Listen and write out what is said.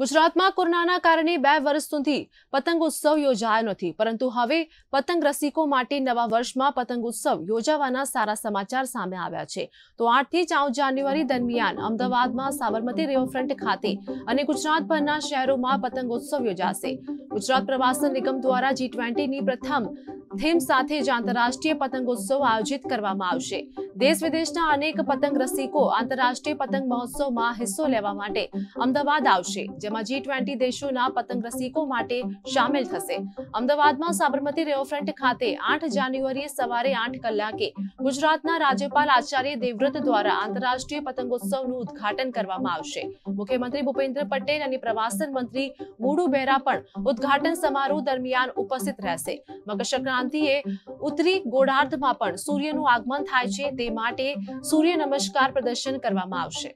ગુજરાતમાં કોરોનાના કારણે બે વર્ષથી પતંગ ઉત્સવ યોજાયો નથી પરંતુ હવે પતંગ રસિકો માટે નવા વર્ષમાં પતંગ ઉત્સવ યોજાવાના સારા સમાચાર સામે આવ્યા છે તો આઠથી ચૌદ જાન્યુઆરી દરમિયાન અમદાવાદમાં સાબરમતી રિવરફ્રન્ટ ખાતે અને ગુજરાતભરના શહેરોમાં પતંગ ઉત્સવ યોજાશે ગુજરાત પ્રવાસન નિગમ દ્વારા જી ટ્વેન્ટીની પ્રથમ થીમ સાથે જ આંતરરાષ્ટ્રીય પતંગોત્સવ આયોજિત કરવામાં આવશે દેશ વિદેશના અનેક પતંગ રસિકો આંતરરાષ્ટ્રીય પતંગ મહોત્સવમાં હિસ્સો લેવા માટે અમદાવાદ આવશે જેમાં જી ટ્વેન્ટી દેશોના પતંગ રસિકો માટે સામેલ થશે અમદાવાદમાં સાબરમતી રિવરફ્રન્ટ ખાતે આઠ જાન્યુઆરીએ સવારે આઠ કલાકે ગુજરાતના રાજ્યપાલ આચાર્ય દેવવ્રત દ્વારા આંતરરાષ્ટ્રીય પતંગોત્સવનું ઉદઘાટન કરવામાં આવશે મુખ્યમંત્રી ભૂપેન્દ્ર પટેલ અને પ્રવાસન મંત્રી મુડુ બેરા પણ ઉદઘાટન સમારોહ દરમિયાન ઉપસ્થિત રહેશે મકર ક્રાંતિએ ઉત્તરી ગોળાર્ધમાં પણ સૂર્યનું આગમન થાય છે તે માટે સૂર્ય નમસ્કાર પ્રદર્શન કરવામાં આવશે